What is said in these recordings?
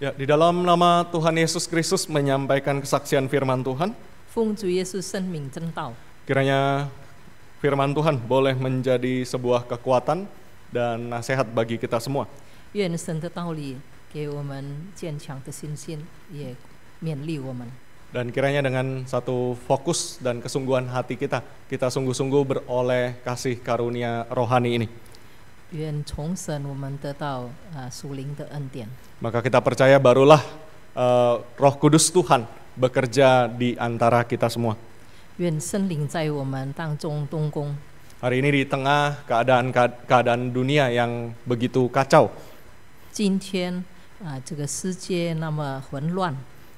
Ya, di dalam nama Tuhan Yesus Kristus menyampaikan kesaksian firman Tuhan. Kiranya firman Tuhan boleh menjadi sebuah kekuatan dan nasihat bagi kita semua. Dan kiranya dengan satu fokus dan kesungguhan hati kita, kita sungguh-sungguh beroleh kasih karunia rohani ini. Maka kita percaya barulah eh, Roh Kudus Tuhan bekerja di antara kita semua. Hari ini di tengah keadaan keadaan dunia yang begitu kacau.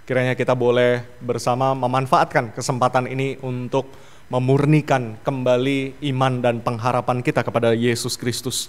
Kiranya kita boleh bersama memanfaatkan kesempatan ini untuk memurnikan kembali iman dan pengharapan kita kepada Yesus Kristus.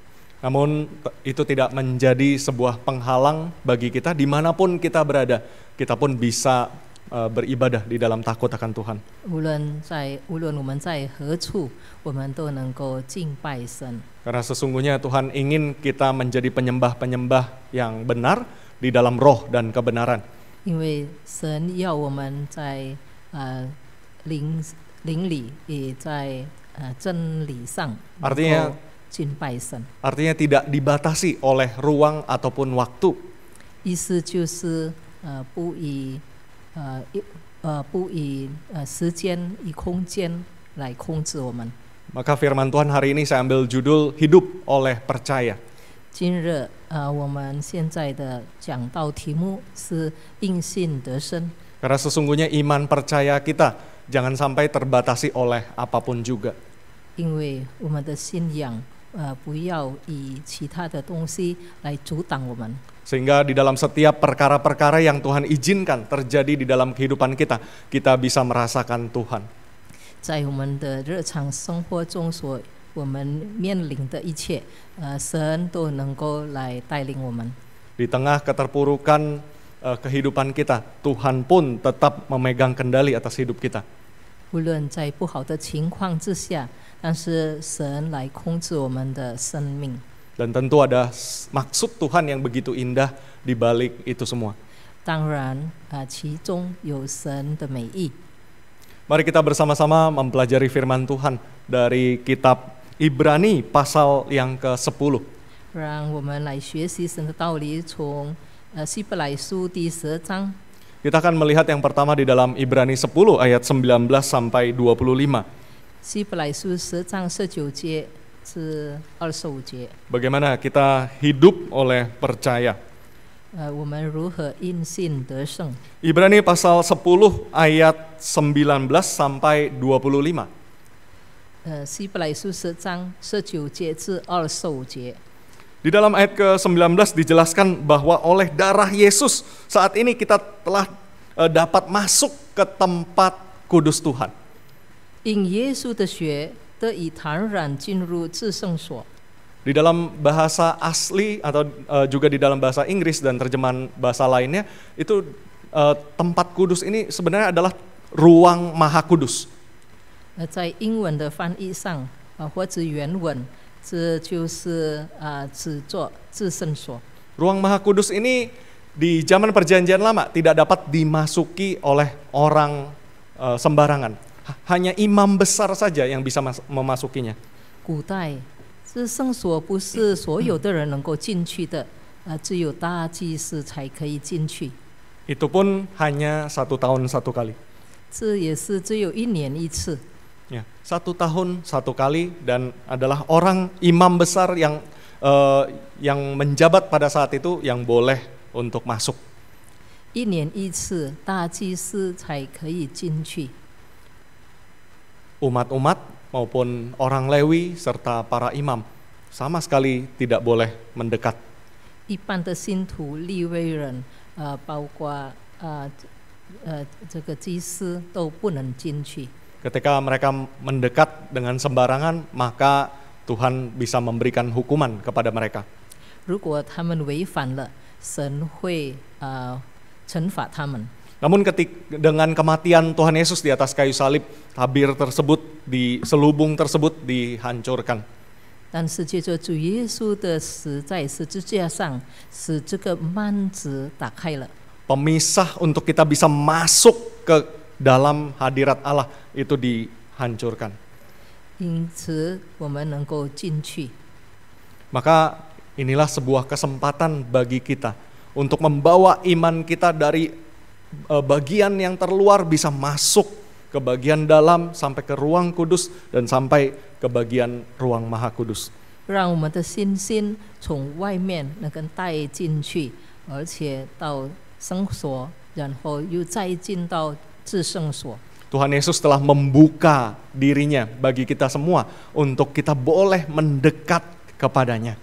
Namun itu tidak menjadi sebuah penghalang bagi kita dimanapun kita berada. Kita pun bisa e, beribadah di dalam takut akan Tuhan. Karena sesungguhnya Tuhan ingin kita menjadi penyembah-penyembah yang benar di dalam roh dan kebenaran. Artinya. Artinya tidak dibatasi oleh ruang ataupun waktu. Isi juga bui bui eh, sejen eh, i eh, kongjen lai Maka firman Tuhan hari ini saya ambil judul hidup oleh percaya. Jinre kita sienzai de jang dao timu si ing sin Karena sesungguhnya iman percaya kita jangan sampai terbatasi oleh apapun juga. Karena iman percaya kita jangan sampai terbatasi oleh 呃不要以其他的东西来阻挡我们。Sehingga di dalam setiap perkara-perkara yang Tuhan izinkan terjadi di dalam kehidupan kita, kita bisa merasakan Tuhan. 在我们的日常生活中所我们面临的一切，呃，神都能够来带领我们。Di tengah keterpurukan eh, kehidupan kita, Tuhan pun tetap memegang kendali atas hidup kita. 无论在不好的情况之下，但是神来控制我们的生命。Dan tentu ada maksud Tuhan yang begitu indah di balik itu semua. 当然，啊，其中有神的美意。Mari kita bersama-sama mempelajari firman Tuhan dari kitab Ibrani pasal yang ke-10. Kita akan melihat yang pertama di dalam Ibrani 10 ayat 19 sampai 25. Bagaimana kita hidup oleh percaya? Ibrani pasal 10 ayat 19 sampai 25. Di dalam ayat ke-19 dijelaskan bahwa oleh darah Yesus saat ini kita telah eh, dapat masuk ke tempat kudus Tuhan. 因耶稣的血得以坦然进入至圣所。Di dalam bahasa asli atau uh, juga di dalam bahasa Inggris dan terjemahan bahasa lainnya itu uh, tempat kudus ini sebenarnya adalah ruang maha kudus. Ruang maha kudus ini di zaman perjanjian lama tidak dapat dimasuki oleh orang uh, sembarangan hanya imam besar saja yang bisa memasukinya. itu pun hanya satu tahun satu kali. ya satu tahun satu kali dan adalah orang imam besar yang uh, yang menjabat pada saat itu yang boleh untuk masuk. 大祭司才可以进去。umat-umat maupun orang Lewi serta para imam sama sekali tidak boleh mendekat. Eh, eh, eh, Ketika mereka mendekat dengan sembarangan, maka Tuhan bisa memberikan hukuman kepada mereka. Namun ketik dengan kematian Tuhan Yesus di atas kayu salib, tabir tersebut di selubung tersebut dihancurkan. 但是借着主耶稣的死在十字架上，使这个幔子打开了。Pemisah untuk kita bisa masuk ke dalam hadirat Allah itu dihancurkan. Maka inilah sebuah kesempatan bagi kita untuk membawa iman kita dari Eh, bagian yang terluar bisa masuk ke bagian dalam sampai ke ruang kudus dan sampai ke bagian ruang maha kudus. Tuhan Yesus telah membuka dirinya bagi kita semua untuk kita boleh mendekat kepadanya.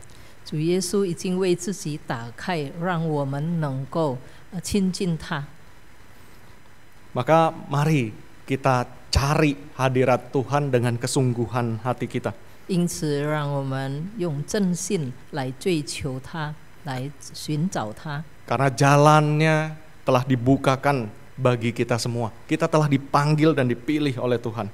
Maka mari kita cari hadirat Tuhan dengan kesungguhan hati kita. Karena jalannya telah dibukakan bagi kita semua. Kita telah dipanggil dan dipilih oleh Tuhan.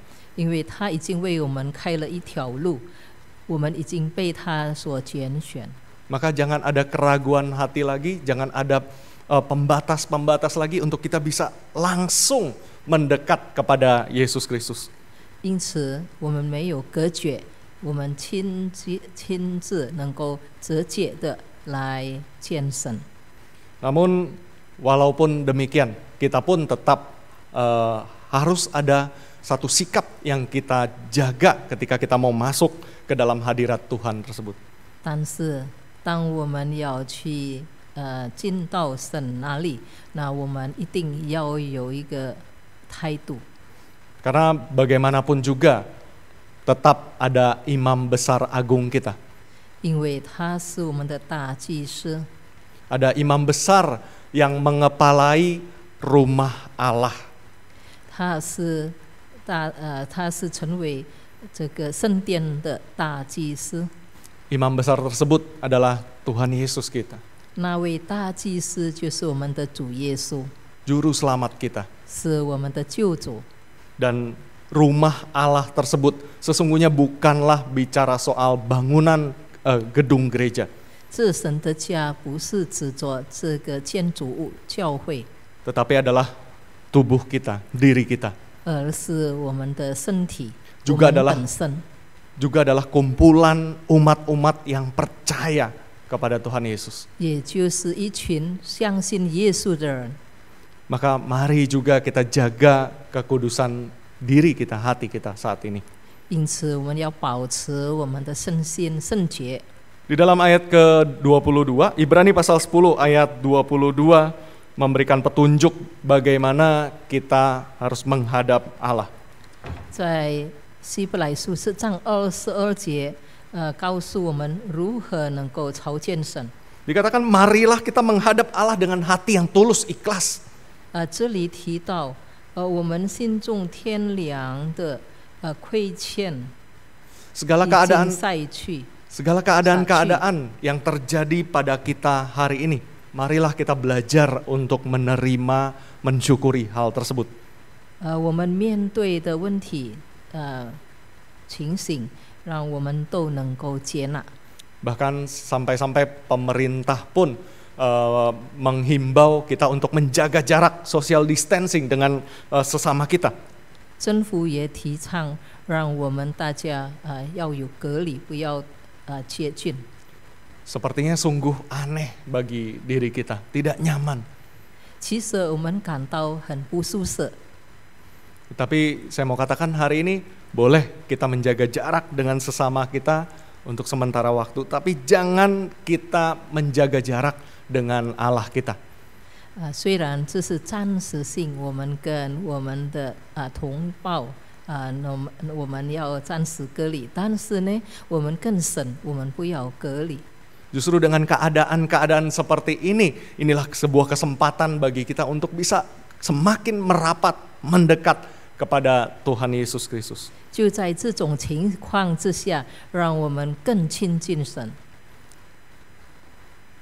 Maka jangan ada keraguan hati lagi, jangan ada Eh, pembatas-pembatas lagi untuk kita bisa langsung mendekat kepada Yesus Kristus. Namun walaupun demikian, kita pun tetap uh, harus ada satu sikap yang kita jaga ketika kita mau masuk ke dalam hadirat Tuhan tersebut. 但是，当我们要去呃进到神那里，那我们一定要有一个态度。Karena bagaimanapun juga tetap ada imam besar agung kita. 因为他是我们的大祭司。Ada imam besar yang mengepalai rumah Allah. Imam besar tersebut adalah Tuhan Yesus kita. Juru selamat kita. dan rumah Allah tersebut sesungguhnya bukanlah bicara soal bangunan uh, gedung gereja. Tetapi adalah tubuh kita, diri kita. adalah juga adalah kumpulan umat-umat yang percaya kepada Tuhan Yesus. Maka mari juga kita jaga kekudusan diri kita, hati kita saat ini. Di dalam ayat ke-22, Ibrani pasal 10 ayat 22 memberikan petunjuk bagaimana kita harus menghadap Allah. Dikatakan marilah kita menghadap Allah dengan hati yang tulus ikhlas. segala keadaan segala keadaan-keadaan yang terjadi pada kita hari ini, marilah kita belajar untuk menerima, mensyukuri hal tersebut. Uh, 情形, bahkan sampai sampai-sampai pemerintah pun uh, menghimbau kita untuk menjaga jarak social distancing dengan uh, sesama kita. Sepertinya sungguh aneh bagi diri kita, tidak nyaman. 其实我们感到很不舒适。Tapi saya mau katakan hari ini boleh kita menjaga jarak dengan sesama kita untuk sementara waktu, tapi jangan kita menjaga jarak dengan Allah kita. Uh, Justru dengan keadaan-keadaan seperti ini, inilah sebuah kesempatan bagi kita untuk bisa semakin merapat, mendekat kepada Tuhan Yesus Kristus.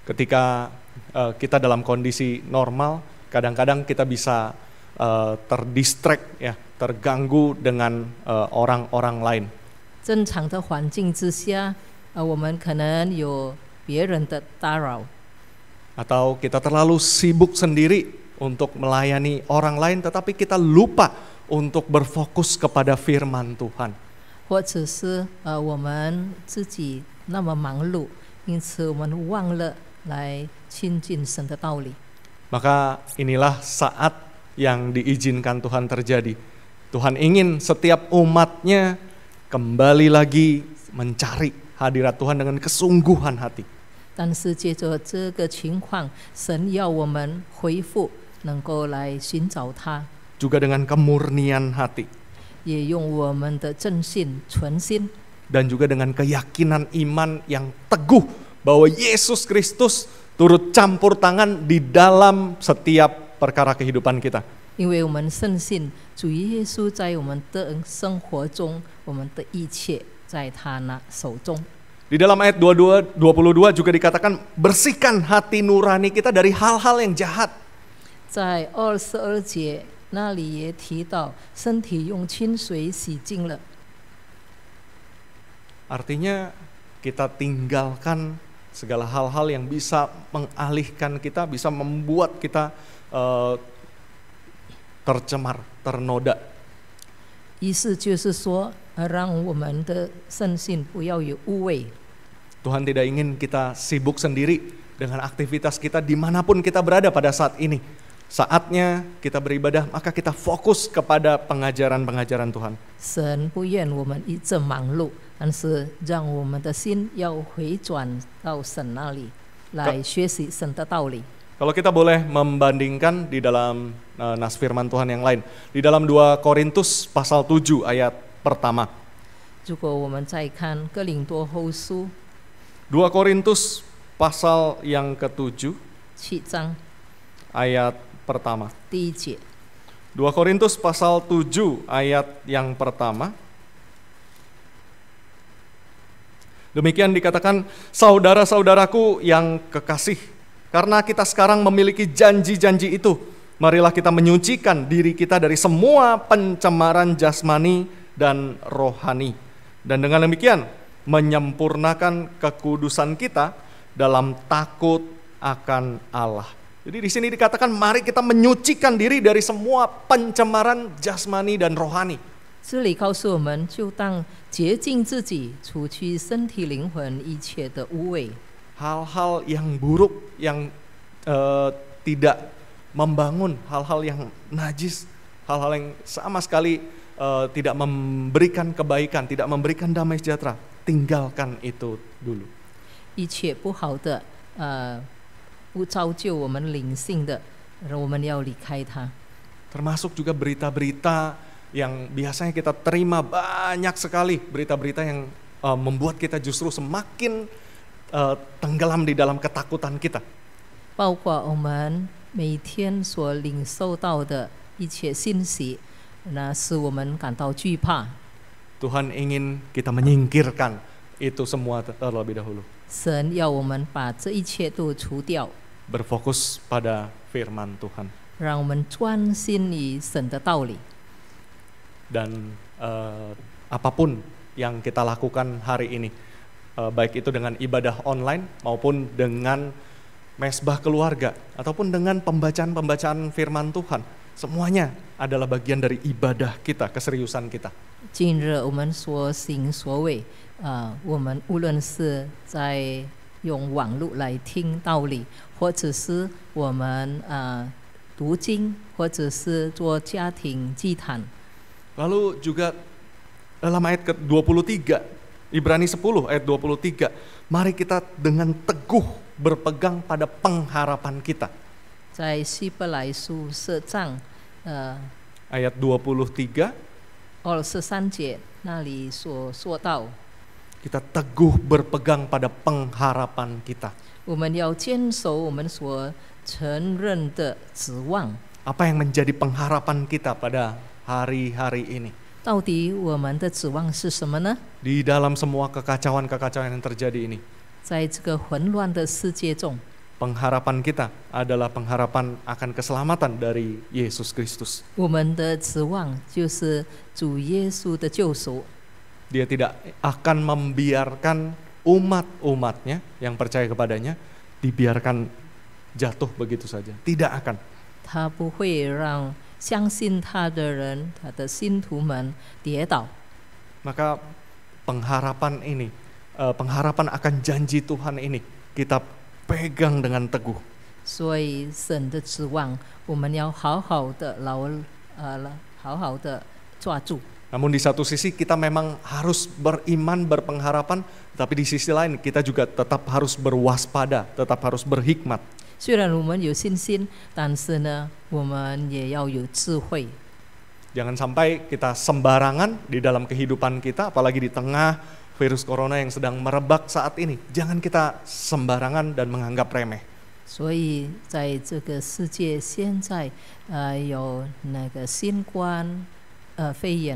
Ketika uh, eh, kita dalam kondisi normal, kadang-kadang kita bisa uh, terdistract ya, terganggu dengan orang eh, orang-orang lain. 正常的环境之下，呃，我们可能有别人的打扰。Atau kita terlalu sibuk sendiri untuk melayani orang lain, tetapi kita lupa untuk berfokus kepada firman Tuhan. Maka inilah saat yang diizinkan Tuhan terjadi. Tuhan ingin setiap umatnya kembali lagi mencari hadirat Tuhan dengan kesungguhan hati. 但是借着这个情况，神要我们回复，能够来寻找他。juga dengan kemurnian hati. Dan juga dengan keyakinan iman yang teguh bahwa Yesus Kristus turut campur tangan di dalam setiap perkara kehidupan kita. Di dalam ayat 22, 22 juga dikatakan bersihkan hati nurani kita dari hal-hal yang jahat. 那里也提到身体用清水洗净了。Artinya kita tinggalkan segala hal-hal yang bisa mengalihkan kita, bisa membuat kita eh, tercemar, ternoda. 意思就是说，让我们的身心不要有污味。Tuhan tidak ingin kita sibuk sendiri dengan aktivitas kita dimanapun kita berada pada saat ini saatnya kita beribadah, maka kita fokus kepada pengajaran-pengajaran Tuhan. Kalau kita boleh membandingkan di dalam uh, nas firman Tuhan yang lain, di dalam 2 Korintus pasal 7 ayat pertama. 2 kan Korintus pasal yang ketujuh, 7 ayat pertama. dua Korintus pasal 7 ayat yang pertama. Demikian dikatakan saudara-saudaraku yang kekasih. Karena kita sekarang memiliki janji-janji itu, marilah kita menyucikan diri kita dari semua pencemaran jasmani dan rohani. Dan dengan demikian menyempurnakan kekudusan kita dalam takut akan Allah. Jadi di sini dikatakan mari kita menyucikan diri dari semua pencemaran jasmani dan rohani. hal hal yang buruk, yang uh, tidak membangun, hal-hal yang najis, hal-hal yang sama sekali uh, tidak memberikan kebaikan, tidak memberikan damai sejahtera, tinggalkan itu dulu. 不造就我们灵性的，我们要离开它。Termasuk juga berita-berita yang biasanya kita terima banyak sekali berita-berita yang eh, membuat kita justru semakin uh, tenggelam di dalam ketakutan kita. 包括我们每天所领受到的一切信息，那使我们感到惧怕。Tuhan ingin kita menyingkirkan itu semua terlebih dahulu. 神要我们把这一切都除掉。berfokus pada firman Tuhan. Dan uh, apapun yang kita lakukan hari ini, uh, baik itu dengan ibadah online maupun dengan mesbah keluarga ataupun dengan pembacaan-pembacaan firman Tuhan, semuanya adalah bagian dari ibadah kita, keseriusan kita. 用网络来听道理，或者是我们呃读经，或者是做家庭祭坛。Lalu juga dalam ayat ke-23 Ibrani 10 ayat 23, mari kita dengan teguh berpegang pada pengharapan kita. dua 23 or kita teguh berpegang pada pengharapan kita. Apa yang menjadi pengharapan kita pada hari-hari ini? Di dalam semua kekacauan-kekacauan yang terjadi ini. Pengharapan kita adalah pengharapan akan keselamatan dari Yesus Kristus. Dia tidak akan membiarkan umat-umatnya yang percaya kepadanya dibiarkan jatuh begitu saja. Tidak akan. Maka pengharapan ini, eh, pengharapan akan janji Tuhan ini kita pegang dengan teguh. 所以神的指望，我们要好好的牢，呃，好好的抓住。namun di satu sisi kita memang harus beriman, berpengharapan, tapi di sisi lain kita juga tetap harus berwaspada, tetap harus berhikmat. Jangan sampai kita sembarangan di dalam kehidupan kita, apalagi di tengah virus corona yang sedang merebak saat ini. Jangan kita sembarangan dan menganggap remeh. 所以，在这个世界现在，呃，有那个新冠，呃，肺炎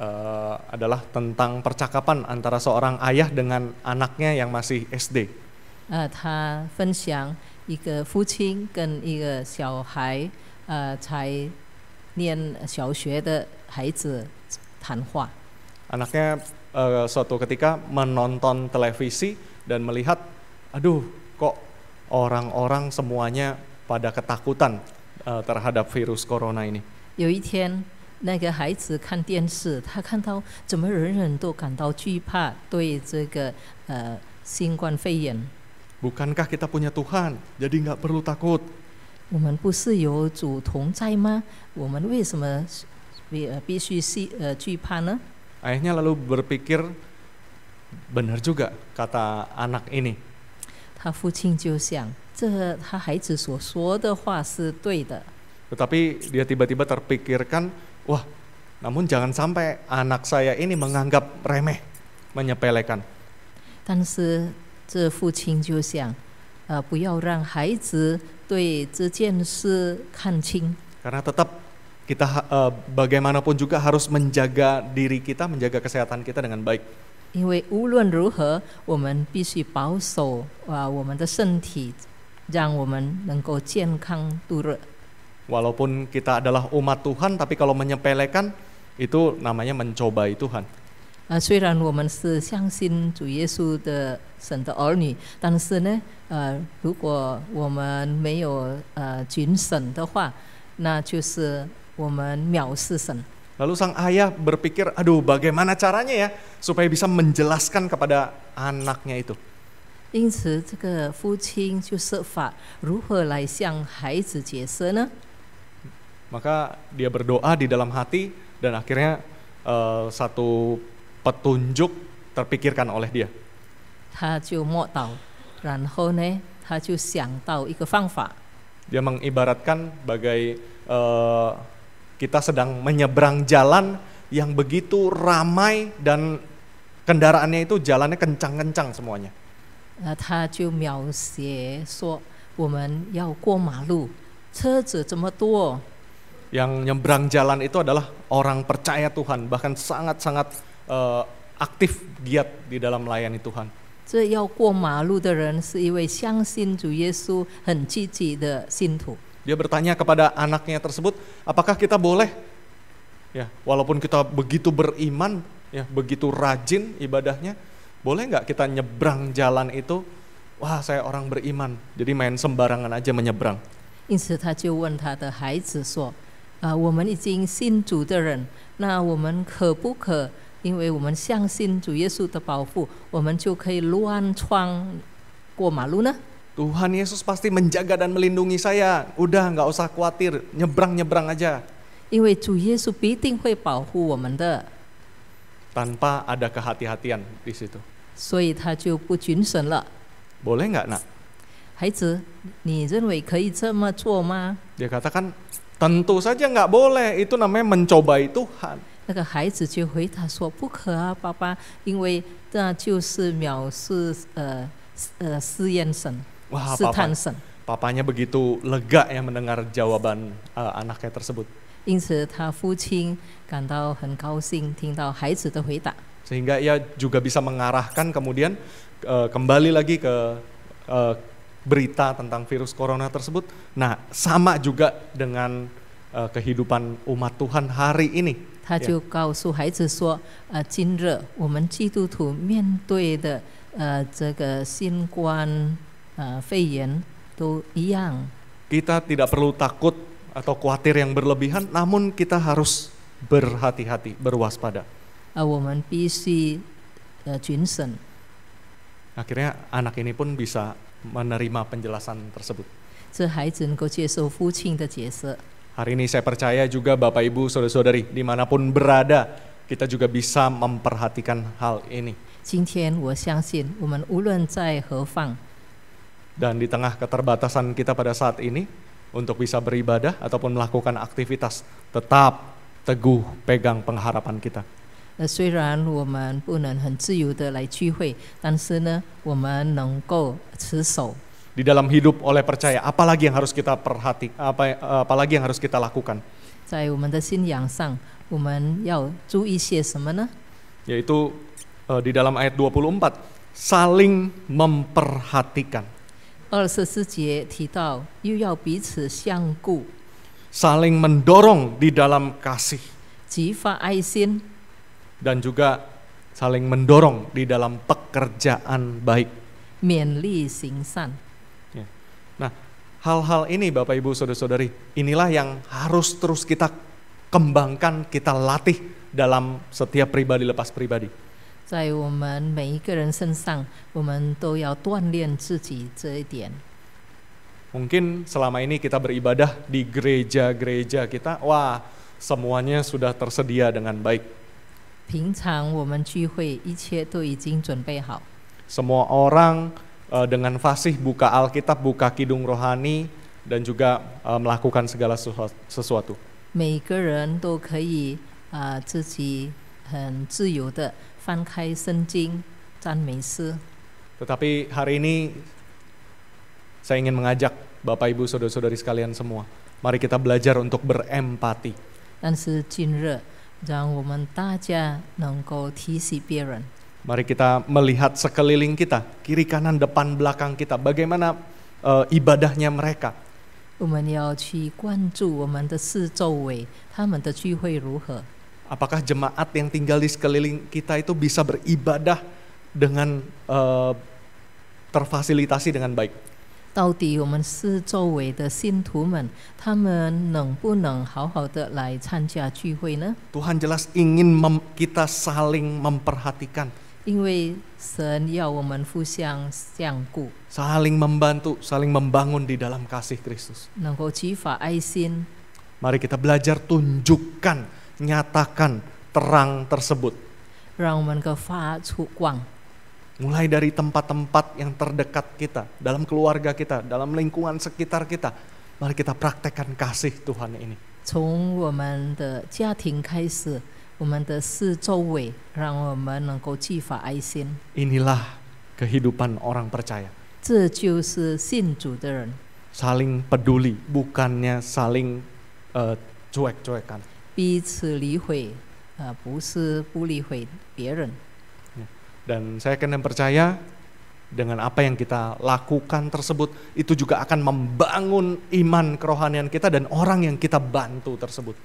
Eh, adalah tentang percakapan antara seorang ayah dengan anaknya yang masih SD. Uh, eh, 他分享一个父亲跟一个小孩，呃，才念小学的孩子谈话。Anaknya uh, eh, suatu ketika menonton televisi dan melihat, aduh, kok orang-orang semuanya pada ketakutan uh, terhadap virus corona ini. 那个孩子看电视，他看到怎么人人都感到惧怕对这个呃新冠肺炎。Bukankah kita punya Tuhan, jadi nggak perlu takut? 我们不是有主同在吗？我们为什么必必须是呃惧怕呢？Ayahnya lalu berpikir benar juga kata anak ini. 他父亲就想，这他孩子所说的话是对的。Tetapi dia tiba-tiba terpikirkan Wah, namun jangan sampai anak saya ini menganggap remeh, menyepelekan. 但是这父亲就想，呃，不要让孩子对这件事看清。Karena tetap kita uh, bagaimanapun juga harus menjaga diri kita, menjaga kesehatan kita dengan baik. 因为无论如何，我们必须保守啊我们的身体，让我们能够健康度日。Walaupun kita adalah umat Tuhan, tapi kalau menyepelekan itu namanya mencobai Tuhan. 啊，虽然我们是相信主耶稣的神的儿女，但是呢，呃，如果我们没有呃谨慎的话，那就是我们藐视神。Lalu sang ayah berpikir, aduh bagaimana caranya ya supaya bisa menjelaskan kepada anaknya itu. 因此，这个父亲就设法如何来向孩子解释呢？maka dia berdoa di dalam hati dan akhirnya uh, satu petunjuk terpikirkan oleh dia. Dia mengibaratkan bagai uh, kita sedang menyeberang jalan yang begitu ramai dan kendaraannya itu jalannya kencang-kencang semuanya. 那他就描写说，我们要过马路，车子这么多，yang nyebrang jalan itu adalah orang percaya Tuhan, bahkan sangat-sangat uh, aktif giat di dalam melayani Tuhan. Dia bertanya kepada anaknya tersebut, apakah kita boleh? Ya, walaupun kita begitu beriman, ya begitu rajin ibadahnya, boleh nggak kita nyebrang jalan itu? Wah, saya orang beriman, jadi main sembarangan aja menyebrang. 因此，他就问他的孩子说：“啊、呃，我们已经信主的人，那我们可不可？因为我们相信主耶稣的保护，我们就可以乱穿过马路呢？Tuhan Yesus pasti menjaga dan melindungi saya. Udah nggak usah khawatir, nyebrang-nyebrang aja. 因为主耶稣必定会保护我们的。Tanpa ada kehati-hatian di situ. 所以他就不谨慎了。Boleh nggak nak? 孩子，你认为可以这么做吗？Dia katakan Tentu saja nggak boleh, itu namanya mencobai Tuhan. 那个孩子就回答说：“不可啊，爸爸，因为这就是藐视呃呃试验神，Wah, papa, begitu lega ya mendengar jawaban uh, anaknya tersebut. sehingga ia juga bisa mengarahkan kemudian uh, kembali lagi ke uh, berita tentang virus corona tersebut. Nah, sama juga dengan uh, kehidupan umat Tuhan hari ini. Ya. Eh, eh, kita tidak perlu takut atau khawatir yang berlebihan, namun kita harus berhati-hati, berwaspada. Akhirnya anak ini pun bisa menerima penjelasan tersebut. Hari ini saya percaya juga Bapak Ibu Saudara-saudari dimanapun berada kita juga bisa memperhatikan hal ini. Dan di tengah keterbatasan kita pada saat ini untuk bisa beribadah ataupun melakukan aktivitas tetap teguh pegang pengharapan kita. 呃，虽然我们不能很自由的来聚会，但是呢，我们能够持守。Di dalam hidup oleh percaya, apalagi yang harus kita perhati, apa ya, eh, apalagi yang harus kita lakukan? 在我们的信仰上，我们要注意些什么呢？Yaitu eh, di dalam ayat 24, saling memperhatikan. saling mendorong di dalam kasih. 激发爱心。dan juga saling mendorong di dalam pekerjaan baik. Mianli li ya. Nah, hal-hal ini Bapak Ibu Saudara-saudari, inilah yang harus terus kita kembangkan, kita latih dalam setiap pribadi lepas pribadi. 在我们每一个人身上，我们都要锻炼自己这一点。Mungkin selama ini kita beribadah di gereja-gereja kita, wah semuanya sudah tersedia dengan baik. 平常我们聚会一切都已经准备好。Semua orang eh, dengan fasih buka Alkitab, buka kidung rohani dan juga eh, melakukan segala sesuatu. Tetapi hari ini saya ingin mengajak Bapak Ibu Saudara-saudari sekalian semua, mari kita belajar untuk berempati. Mari kita melihat sekeliling kita, kiri kanan, depan belakang kita, bagaimana uh, ibadahnya mereka. Apakah jemaat yang tinggal di sekeliling kita itu bisa beribadah dengan uh, terfasilitasi dengan baik? 到底我们是周围的信徒们，他们能不能好好的来参加聚会呢？Tuhan jelas ingin mem, kita saling memperhatikan. saling membantu, saling membangun di dalam kasih Kristus. kita belajar tunjukkan, nyatakan terang tersebut. Mulai dari tempat-tempat yang terdekat kita, dalam keluarga kita, dalam lingkungan sekitar kita. Mari kita praktekkan kasih Tuhan ini. 从我们的家庭开始，我们的四周围，让我们能够激发爱心。Inilah kehidupan orang percaya. Saling peduli, bukannya saling uh, cuek-cuekan. Dan saya akan percaya dengan apa yang kita lakukan tersebut itu juga akan membangun iman kerohanian kita dan orang yang kita bantu tersebut.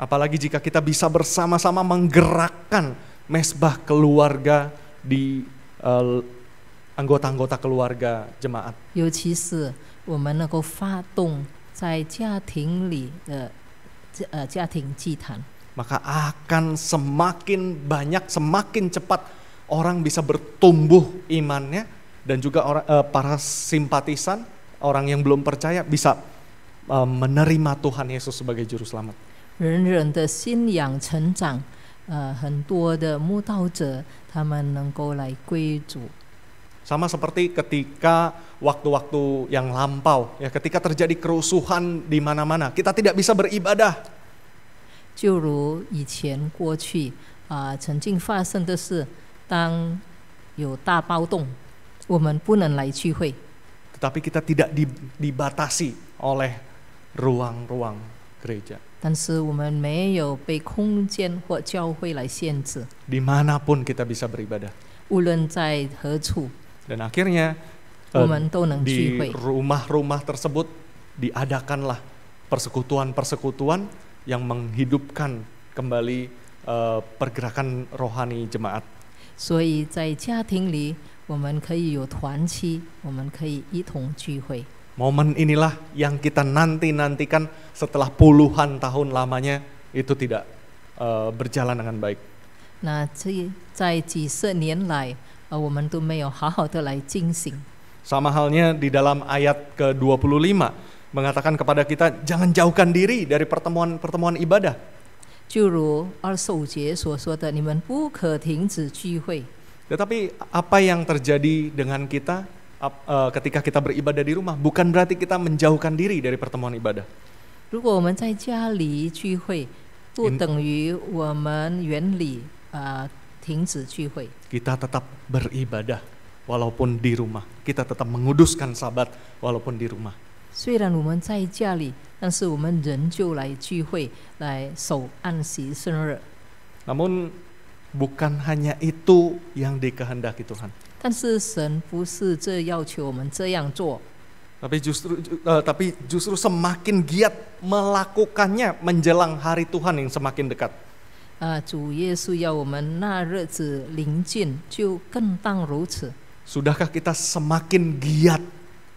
Apalagi jika kita bisa bersama-sama menggerakkan mesbah keluarga di anggota eh, anggota-anggota keluarga jemaat. 在家庭里的呃家庭祭坛。Maka akan semakin banyak, semakin cepat orang bisa bertumbuh imannya dan juga orang eh, para simpatisan orang yang belum percaya bisa eh, menerima Tuhan Yesus sebagai juru selamat. 人人的信仰成长，呃，很多的慕道者他们能够来归主。sama seperti ketika waktu-waktu yang lampau, ya ketika terjadi kerusuhan di mana-mana, kita tidak bisa beribadah. 就如以前过去啊、呃，曾经发生的事，当有大暴动，我们不能来聚会。Tetapi ah, kita tidak dibatasi oleh ruang-ruang gereja. 但是我们没有被空间或教会来限制。Dimanapun kita bisa beribadah. 无论在何处。dan akhirnya uh, di rumah-rumah tersebut diadakanlah persekutuan-persekutuan yang menghidupkan kembali uh, pergerakan rohani jemaat. Momen inilah yang kita nanti-nantikan setelah puluhan tahun lamanya itu tidak uh, berjalan dengan baik. 那这在几十年来。sama halnya di dalam ayat ke-25 mengatakan kepada kita jangan jauhkan diri dari pertemuan-pertemuan ibadah. Tetapi apa yang terjadi dengan kita eh, ketika kita beribadah di rumah bukan berarti kita menjauhkan diri dari pertemuan ibadah. kita 停止聚会。Kita tetap beribadah walaupun di rumah. Kita tetap menguduskan sabat walaupun di rumah. 虽然我们在家里，但是我们仍旧来聚会，来守安息生日。Namun bukan hanya itu yang dikehendaki Tuhan. 但是神不是这要求我们这样做。Tapi justru uh, tapi justru semakin giat melakukannya menjelang hari Tuhan yang semakin dekat. Sudahkah kita semakin giat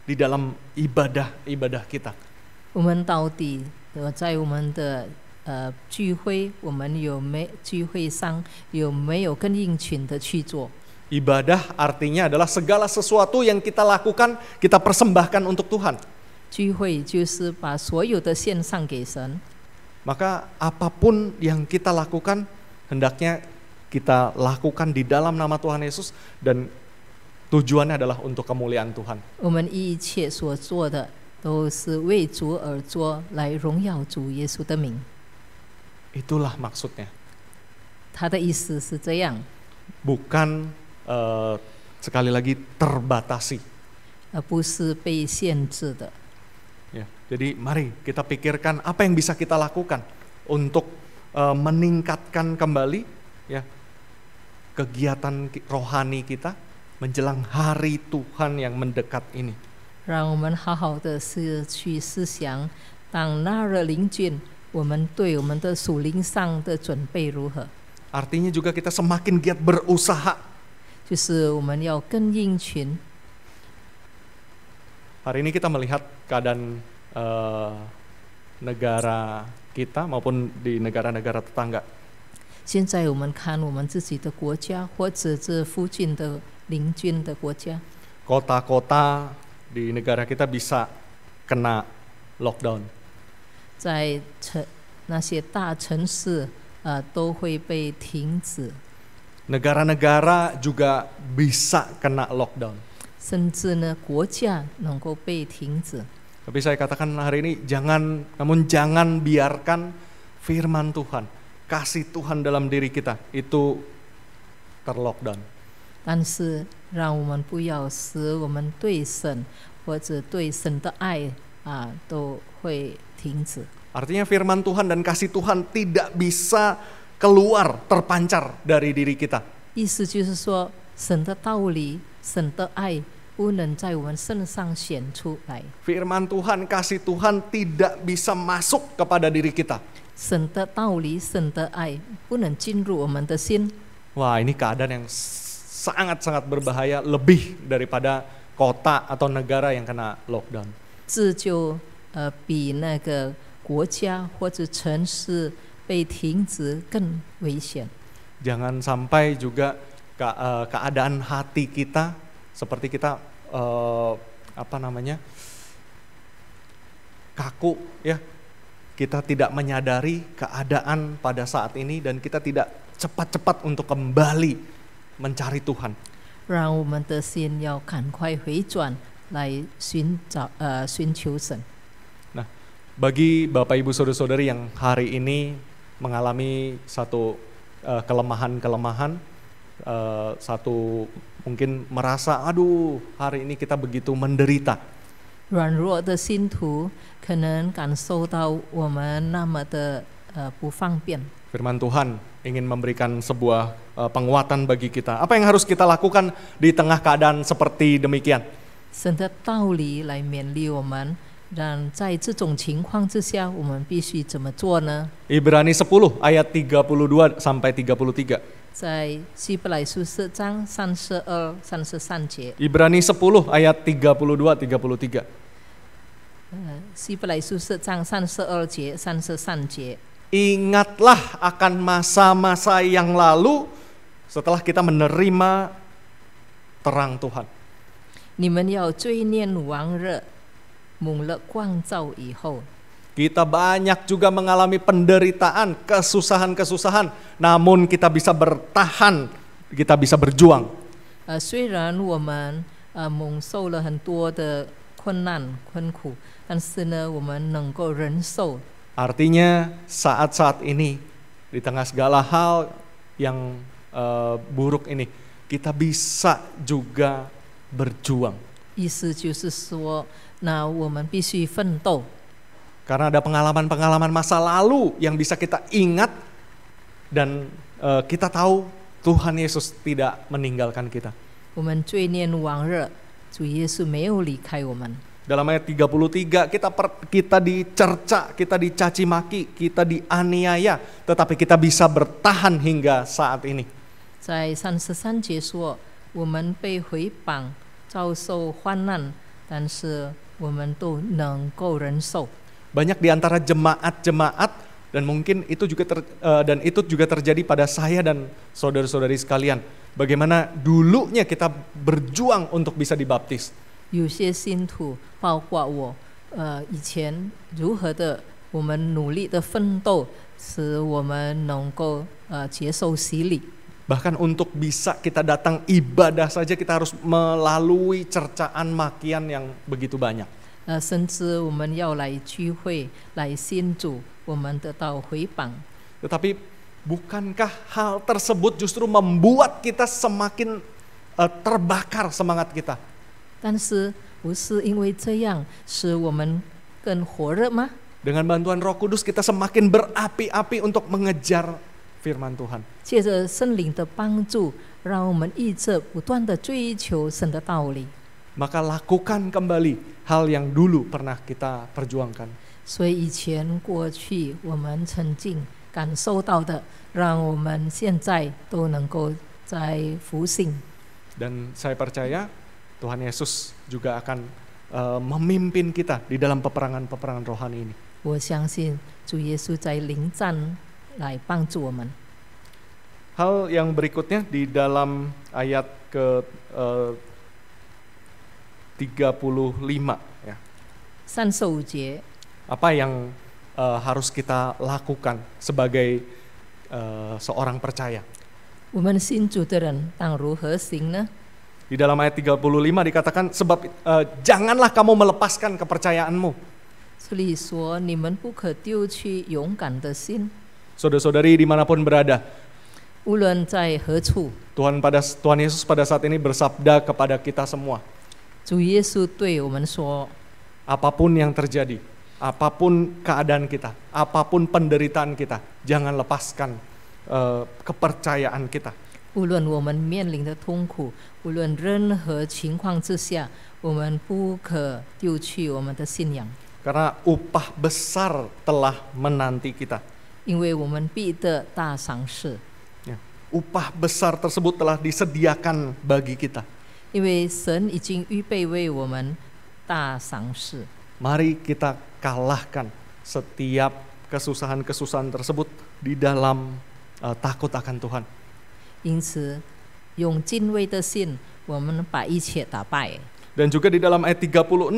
di dalam ibadah ibadah kita? artinya adalah segala sesuatu yang kita lakukan, kita persembahkan untuk Tuhan. Maka apapun yang kita lakukan hendaknya kita lakukan di dalam nama Tuhan Yesus dan tujuannya adalah untuk kemuliaan Tuhan. Er Itulah maksudnya. Bukan uh, sekali lagi terbatasi. 而不是被限制的。Eh, jadi mari kita pikirkan apa yang bisa kita lakukan untuk e, meningkatkan kembali ya kegiatan rohani kita menjelang hari Tuhan yang mendekat ini. Artinya juga kita semakin giat berusaha. Hari ini kita melihat keadaan Eh, negara kita maupun di negara-negara tetangga. kota kota di negara kita bisa kena lockdown. 在城那些大城市，呃，都会被停止。Negara-negara juga bisa kena lockdown. 甚至呢，国家能够被停止。tapi saya katakan hari ini jangan namun jangan biarkan firman Tuhan, kasih Tuhan dalam diri kita itu terlockdown. 但是让我们不要使我们对神或者对神的爱啊都会停止。Artinya firman Tuhan dan kasih Tuhan tidak bisa keluar terpancar dari diri kita firman Tuhan, kasih Tuhan tidak bisa masuk kepada diri kita. wah ini keadaan yang sangat-sangat berbahaya lebih daripada kota atau negara yang kena lockdown. jangan sampai juga ke, eh, keadaan hati kita seperti kita uh, apa namanya kaku ya kita tidak menyadari keadaan pada saat ini dan kita tidak cepat-cepat untuk kembali mencari Tuhan. Kan eh, nah, bagi Bapak Ibu Saudara-saudari yang hari ini mengalami satu eh, kelemahan-kelemahan, uh, uh, satu mungkin merasa aduh hari ini kita begitu menderita. Firman Tuhan ingin memberikan sebuah eh, penguatan bagi kita. Apa yang harus kita lakukan di tengah keadaan seperti demikian? 神的道理来勉励我们，dan 10 ayat 32 sampai 33. 在希伯来书四章三十二、三十三节。Ibrani 10 ayat 32 33。希伯来书四章三十二节、三十三节。Ingatlah eh，akan masa-masa yang lalu setelah kita menerima terang Tuhan. Kita banyak juga mengalami penderitaan, kesusahan-kesusahan, namun kita bisa bertahan, kita bisa berjuang. Uh, Artinya saat saat-saat ini di tengah segala hal yang uh, buruk ini, kita bisa juga berjuang. 意思就是说，那我们必须奋斗。karena ada pengalaman-pengalaman masa lalu yang bisa kita ingat dan uh, kita tahu Tuhan Yesus tidak meninggalkan kita. Dalam ayat 33 kita per, kita dicerca, kita dicaci maki, kita dianiaya, tetapi kita bisa bertahan hingga saat ini. Dan banyak di antara jemaat-jemaat dan mungkin itu juga ter, eh, dan itu juga terjadi pada saya dan saudara-saudari sekalian. Bagaimana dulunya kita berjuang untuk bisa dibaptis. Bahkan untuk bisa kita datang ibadah saja kita harus melalui cercaan makian yang begitu banyak. Tetapi bukankah hal tersebut justru membuat kita semakin uh, terbakar semangat kita? 但是不是因为这样使我们更火热吗？Dengan bantuan Roh Kudus kita semakin berapi-api untuk mengejar firman Tuhan. 借着圣灵的帮助，让我们一直不断的追求神的道理。maka lakukan kembali hal yang dulu pernah kita perjuangkan. Dan saya percaya Tuhan Yesus juga akan uh, memimpin kita di dalam peperangan-peperangan rohani ini. 我相信主耶稣在临战来帮助我们。Hal yang berikutnya di dalam ayat ke uh, 35 ya. San Soujie. Apa yang uh, harus kita lakukan sebagai uh, seorang percaya? Di dalam ayat 35 dikatakan sebab uh, janganlah kamu melepaskan kepercayaanmu. Kan Saudara-saudari dimanapun berada, Tuhan pada Tuhan Yesus pada saat ini bersabda kepada kita semua. 主耶稣对我们说：“Apapun yang terjadi, apapun keadaan kita, apapun penderitaan kita, jangan lepaskan eh, kepercayaan kita.” upah besar telah menanti kita. besar tersebut telah disediakan bagi kita. Mari kita kalahkan setiap kesusahan-kesusahan tersebut di dalam uh, takut akan Tuhan. dan juga di dalam ayat 36,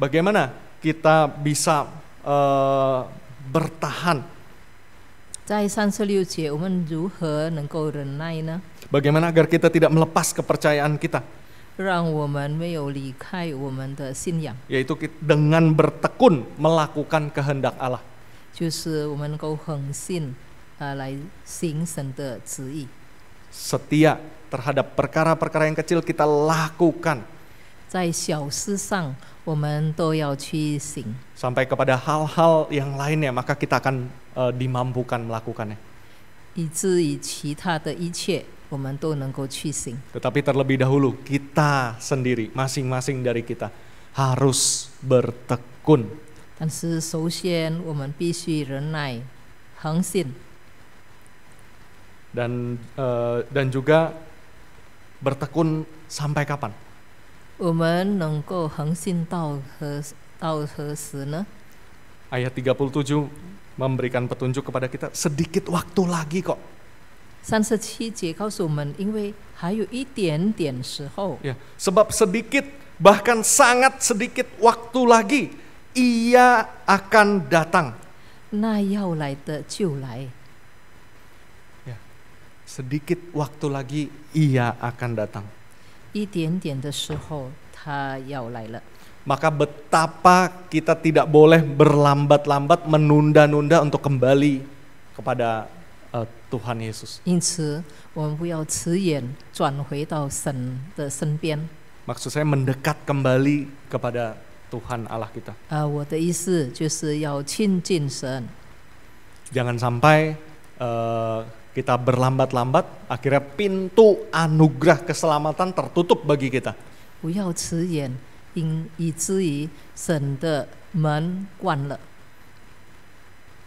bagaimana kita bisa uh, bertahan? 在三十六节，我们如何能够忍耐呢？Bagaimana agar kita tidak melepas kepercayaan kita? Yaitu dengan bertekun melakukan kehendak Allah. Setia terhadap perkara-perkara yang kecil kita lakukan. Sampai kepada hal-hal yang lainnya, maka kita akan uh, dimampukan melakukannya. 以至于其他的一切 tetapi terlebih dahulu kita sendiri, masing-masing dari kita harus bertekun. uh, dan juga bertekun sampai kapan? Ayat 37 memberikan petunjuk kepada kita sedikit waktu lagi kok 三十七节告诉我们，因为还有一点点时候。Yeah, sebab sedikit bahkan sangat sedikit waktu lagi ia akan datang. 那要来的就来。Ya, sedikit waktu lagi ia akan datang. 一点点的时候，他要来了。maka betapa kita tidak boleh berlambat-lambat menunda-nunda untuk kembali kepada Tuhan Yesus. Maksud saya mendekat kembali kepada Tuhan Allah kita. Jangan sampai eh, kita berlambat-lambat, akhirnya pintu anugerah keselamatan tertutup bagi kita. Jangan sampai kita berlambat-lambat, akhirnya pintu anugerah keselamatan tertutup bagi kita.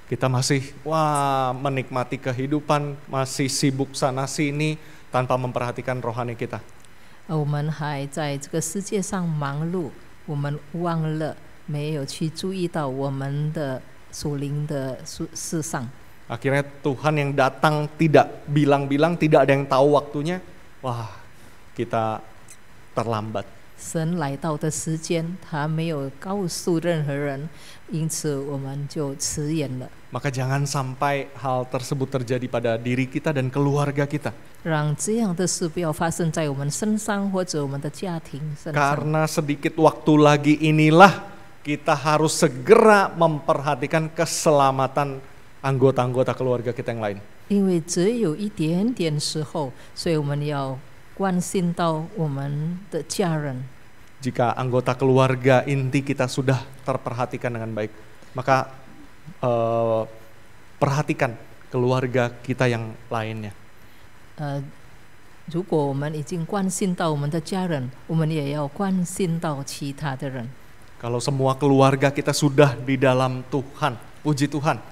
Kita masih wah menikmati kehidupan, masih sibuk sana sini tanpa memperhatikan rohani kita. Akhirnya Tuhan yang datang tidak bilang-bilang, tidak ada yang tahu waktunya. Wah, kita terlambat. 神来到的时间，他没有告诉任何人，因此我们就迟延了。Maka jangan sampai hal tersebut terjadi pada diri kita dan keluarga kita. Karena sedikit waktu lagi inilah kita harus segera memperhatikan keselamatan anggota-anggota keluarga kita yang lain. Jika anggota keluarga inti kita sudah terperhatikan dengan baik, maka uh, perhatikan keluarga kita yang lainnya. Uh, eh, 如果我们已经关心到我们的家人，我们也要关心到其他的人。Kalau ya, ya, semua keluarga kita sudah di dalam Tuhan, puji Tuhan.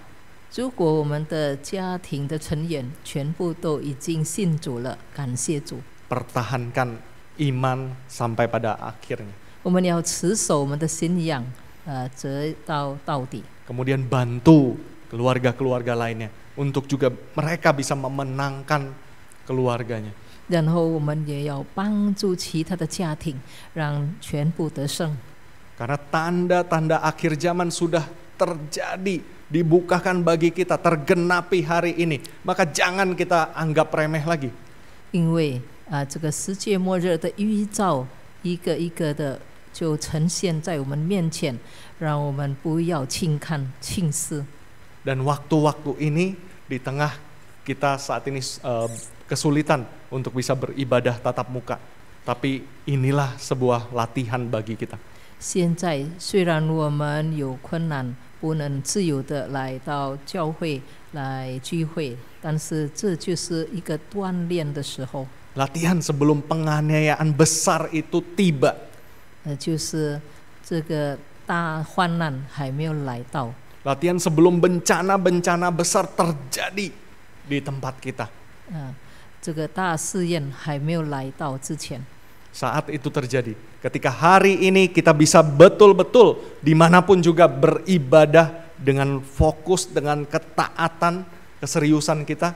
Jika keluarga kita 如果我们的家庭的成员全部都已经信主了，感谢主。pertahankan iman sampai pada akhirnya. Kemudian bantu keluarga-keluarga lainnya untuk juga mereka bisa memenangkan keluarganya. Dan Karena tanda tanda-tanda akhir zaman sudah terjadi, dibukakan bagi kita, tergenapi hari ini. Maka jangan kita anggap remeh lagi. 因为啊，这个世界末日的预兆，一个一个的就呈现在我们面前，让我们不要轻看。轻视。但，waktu-waktu ini di tengah kita saat ini kesulitan untuk bisa beribadah tatap muka, tapi inilah sebuah latihan bagi kita。现在虽然我们有困难，不能自由的来到教会来聚会，但是这就是一个锻炼的时候。Latihan sebelum penganiayaan besar itu tiba. Nah, Latihan sebelum bencana-bencana besar terjadi di tempat kita. Nah, Saat itu terjadi, ketika hari ini kita bisa betul-betul dimanapun juga beribadah dengan fokus, dengan ketaatan, keseriusan kita,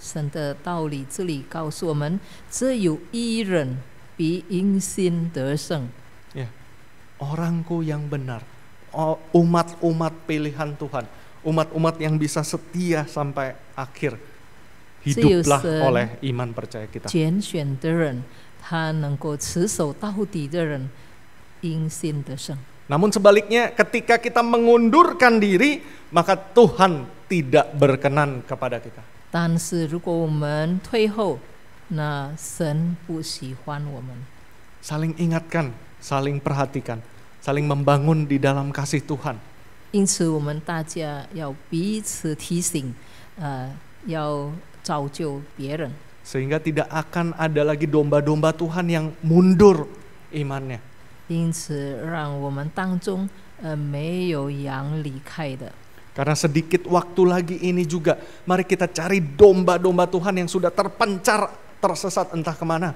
神的道理这里告诉我们，只有一人比因信得胜。Yeah. orangku yang benar, umat-umat pilihan Tuhan, umat-umat yang bisa setia sampai akhir hiduplah oleh iman percaya kita. Namun sebaliknya ketika kita mengundurkan diri, maka Tuhan tidak berkenan kepada kita. 但是如果我们退后，那神不喜欢我们。saling Saling ingatkan, saling perhatikan, saling membangun di dalam kasih Tuhan. 因此，我们大家要彼此提醒，呃，要造就别人。Sehingga tidak akan ada lagi domba-domba Tuhan yang mundur imannya. 因此，让我们当中呃没有羊离开的。karena sedikit waktu lagi ini juga, mari kita cari domba-domba Tuhan yang sudah terpencar, tersesat entah kemana.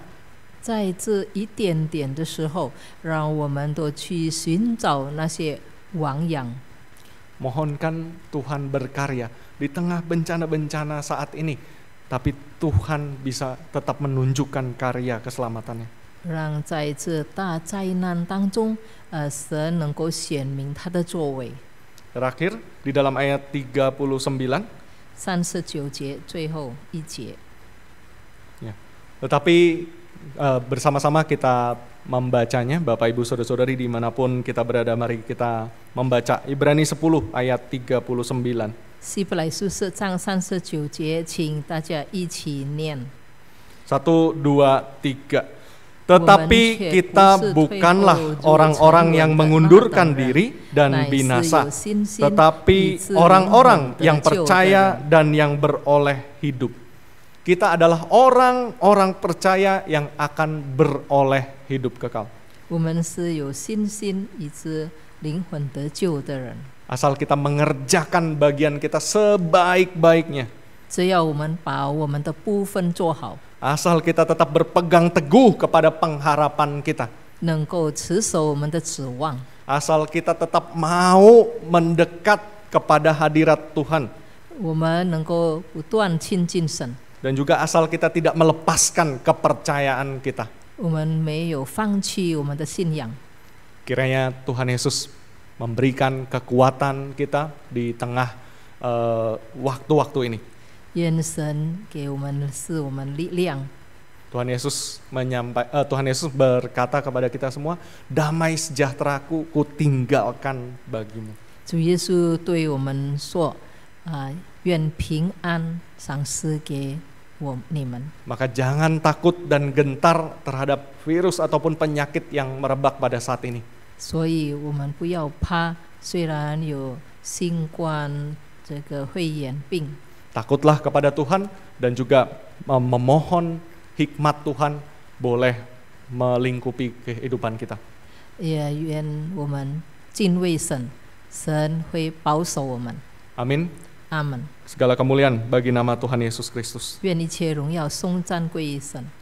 在这一点点的时候，让我们都去寻找那些亡羊。Mohonkan Tuhan berkarya di tengah bencana-bencana saat ini, tapi Tuhan bisa tetap menunjukkan karya keselamatannya. 让在这大灾难当中，呃，神能够显明他的作为。Terakhir di dalam ayat 39. Ya. Tetapi uh, bersama-sama kita membacanya Bapak Ibu Saudara-saudari dimanapun kita berada mari kita membaca Ibrani 10 ayat 39. 希伯来书四章三十九节，请大家一起念。Satu, dua, tiga. Tetapi kita bukanlah oh, orang-orang yang mengundurkan diri dan binasa, tetapi orang-orang yang percaya dan yang beroleh hidup. Kita adalah orang-orang percaya yang akan beroleh hidup kekal. Asal kita mengerjakan bagian kita sebaik-baiknya. Asal kita tetap berpegang teguh kepada pengharapan kita. Asal kita tetap mau mendekat kepada hadirat Tuhan. Dan juga asal kita tidak melepaskan kepercayaan kita. Kiranya Tuhan Yesus memberikan kekuatan kita di tengah eh, waktu-waktu uh, ini. Tuhan Yesus menyampai, uh, Tuhan Yesus berkata kepada kita semua, damai sejahteraku ku tinggalkan bagimu. Maka jangan takut dan gentar terhadap virus ataupun penyakit yang merebak pada saat ini. bing. Takutlah kepada Tuhan dan juga memohon hikmat Tuhan boleh melingkupi kehidupan kita. Ya, Yuan Woman, Jin Wei Sen, Sen Hui Bao Shou Woman. Amin. Amin. Segala kemuliaan bagi nama Tuhan Yesus Kristus. Yuan Yi Qie Rong Yao Song Zan Gui Yi Sen.